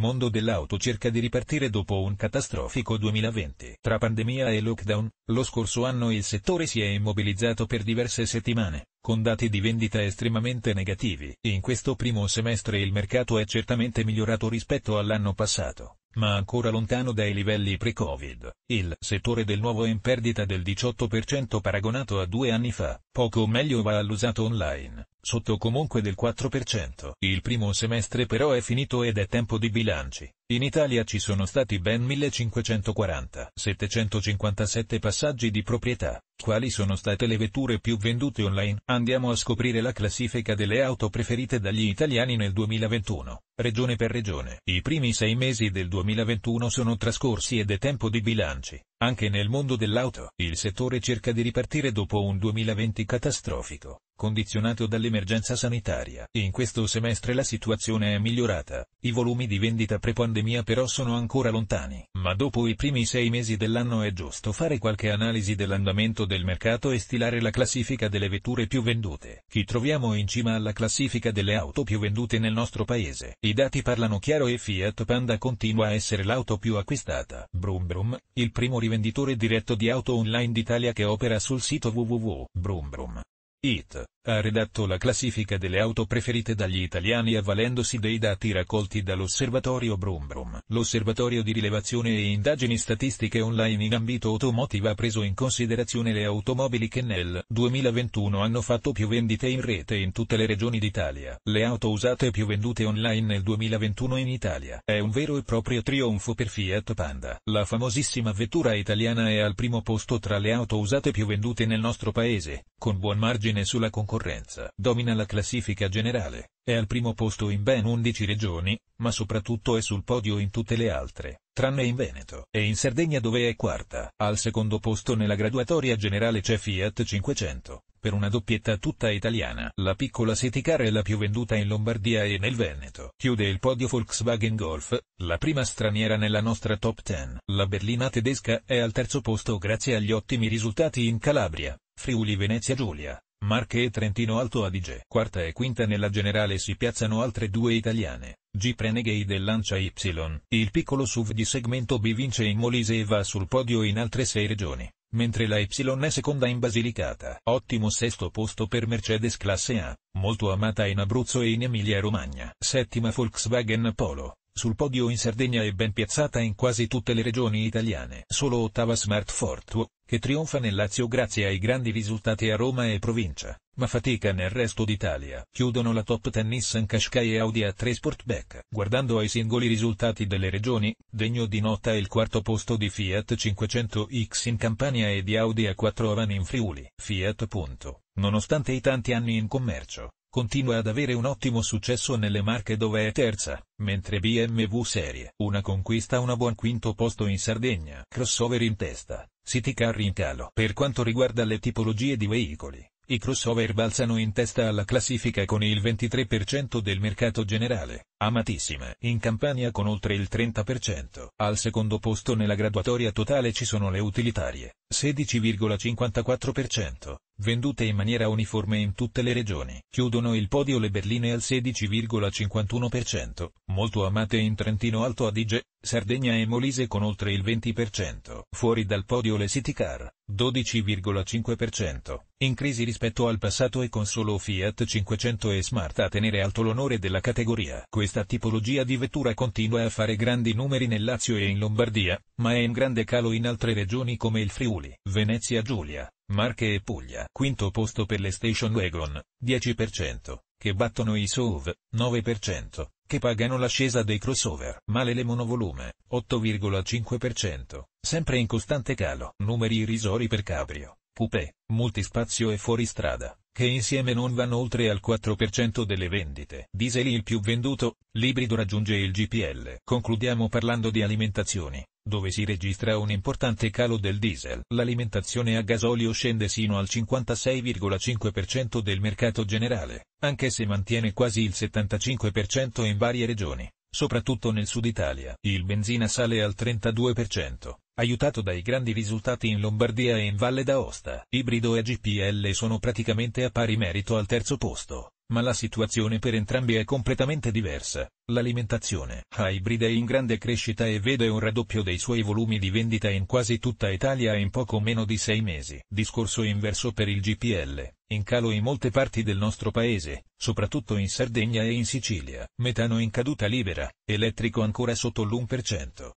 il mondo dell'auto cerca di ripartire dopo un catastrofico 2020. Tra pandemia e lockdown, lo scorso anno il settore si è immobilizzato per diverse settimane, con dati di vendita estremamente negativi. In questo primo semestre il mercato è certamente migliorato rispetto all'anno passato ma ancora lontano dai livelli pre-Covid. Il settore del nuovo è in perdita del 18% paragonato a due anni fa, poco meglio va all'usato online, sotto comunque del 4%. Il primo semestre però è finito ed è tempo di bilanci. In Italia ci sono stati ben 1540, 757 passaggi di proprietà. Quali sono state le vetture più vendute online? Andiamo a scoprire la classifica delle auto preferite dagli italiani nel 2021, regione per regione. I primi sei mesi del 2021 sono trascorsi ed è tempo di bilanci. Anche nel mondo dell'auto, il settore cerca di ripartire dopo un 2020 catastrofico condizionato dall'emergenza sanitaria. In questo semestre la situazione è migliorata, i volumi di vendita pre-pandemia però sono ancora lontani. Ma dopo i primi sei mesi dell'anno è giusto fare qualche analisi dell'andamento del mercato e stilare la classifica delle vetture più vendute. Chi troviamo in cima alla classifica delle auto più vendute nel nostro paese? I dati parlano chiaro e Fiat Panda continua a essere l'auto più acquistata. Brum Brum, il primo rivenditore diretto di auto online d'Italia che opera sul sito www.brumbrum It ha redatto la classifica delle auto preferite dagli italiani avvalendosi dei dati raccolti dall'osservatorio Brumbrum. L'osservatorio di rilevazione e indagini statistiche online in ambito automotive ha preso in considerazione le automobili che nel 2021 hanno fatto più vendite in rete in tutte le regioni d'Italia. Le auto usate più vendute online nel 2021 in Italia. È un vero e proprio trionfo per Fiat Panda. La famosissima vettura italiana è al primo posto tra le auto usate più vendute nel nostro paese, con buon margine sulla concorrenza. Domina la classifica generale, è al primo posto in ben 11 regioni, ma soprattutto è sul podio in tutte le altre, tranne in Veneto e in Sardegna dove è quarta. Al secondo posto nella graduatoria generale c'è Fiat 500, per una doppietta tutta italiana. La piccola City Car è la più venduta in Lombardia e nel Veneto. Chiude il podio Volkswagen Golf, la prima straniera nella nostra top 10. La berlina tedesca è al terzo posto grazie agli ottimi risultati in Calabria. Friuli Venezia Giulia, Marche e Trentino Alto Adige. Quarta e quinta nella generale si piazzano altre due italiane, Jeep Renegade e Lancia Y. Il piccolo SUV di segmento B vince in Molise e va sul podio in altre sei regioni, mentre la Y è seconda in Basilicata. Ottimo sesto posto per Mercedes classe A, molto amata in Abruzzo e in Emilia Romagna. Settima Volkswagen Polo sul podio in Sardegna e ben piazzata in quasi tutte le regioni italiane. Solo ottava Smart Fortwo, che trionfa nel Lazio grazie ai grandi risultati a Roma e provincia, ma fatica nel resto d'Italia. Chiudono la top ten Nissan Qashqai e Audi A3 Sportback. Guardando ai singoli risultati delle regioni, degno di nota il quarto posto di Fiat 500X in Campania e di Audi A4 Avan in Friuli. Fiat. Nonostante i tanti anni in commercio, continua ad avere un ottimo successo nelle marche dove è terza, mentre BMW Serie. Una conquista una buon quinto posto in Sardegna. Crossover in testa, City Car in calo. Per quanto riguarda le tipologie di veicoli, i crossover balzano in testa alla classifica con il 23% del mercato generale, amatissime in Campania con oltre il 30%. Al secondo posto nella graduatoria totale ci sono le utilitarie, 16,54%, vendute in maniera uniforme in tutte le regioni. Chiudono il podio le berline al 16,51%, molto amate in Trentino Alto Adige, Sardegna e Molise con oltre il 20%, fuori dal podio le City Car, 12,5%, in crisi rispetto al passato e con solo Fiat 500 e Smart a tenere alto l'onore della categoria. Questa tipologia di vettura continua a fare grandi numeri nel Lazio e in Lombardia, ma è in grande calo in altre regioni come il Friuli, Venezia Giulia, Marche e Puglia. Quinto posto per le station wagon, 10% che battono i SUV, 9%, che pagano l'ascesa dei crossover, male le monovolume, 8,5%, sempre in costante calo. Numeri irrisori per cabrio, coupé, multispazio e fuoristrada, che insieme non vanno oltre al 4% delle vendite. Diesel il più venduto, l'ibrido raggiunge il GPL. Concludiamo parlando di alimentazioni dove si registra un importante calo del diesel. L'alimentazione a gasolio scende sino al 56,5% del mercato generale, anche se mantiene quasi il 75% in varie regioni, soprattutto nel sud Italia. Il benzina sale al 32% aiutato dai grandi risultati in Lombardia e in Valle d'Aosta. Ibrido e GPL sono praticamente a pari merito al terzo posto, ma la situazione per entrambi è completamente diversa. L'alimentazione hybrid è in grande crescita e vede un raddoppio dei suoi volumi di vendita in quasi tutta Italia in poco meno di sei mesi. Discorso inverso per il GPL, in calo in molte parti del nostro paese, soprattutto in Sardegna e in Sicilia. Metano in caduta libera, elettrico ancora sotto l'1%.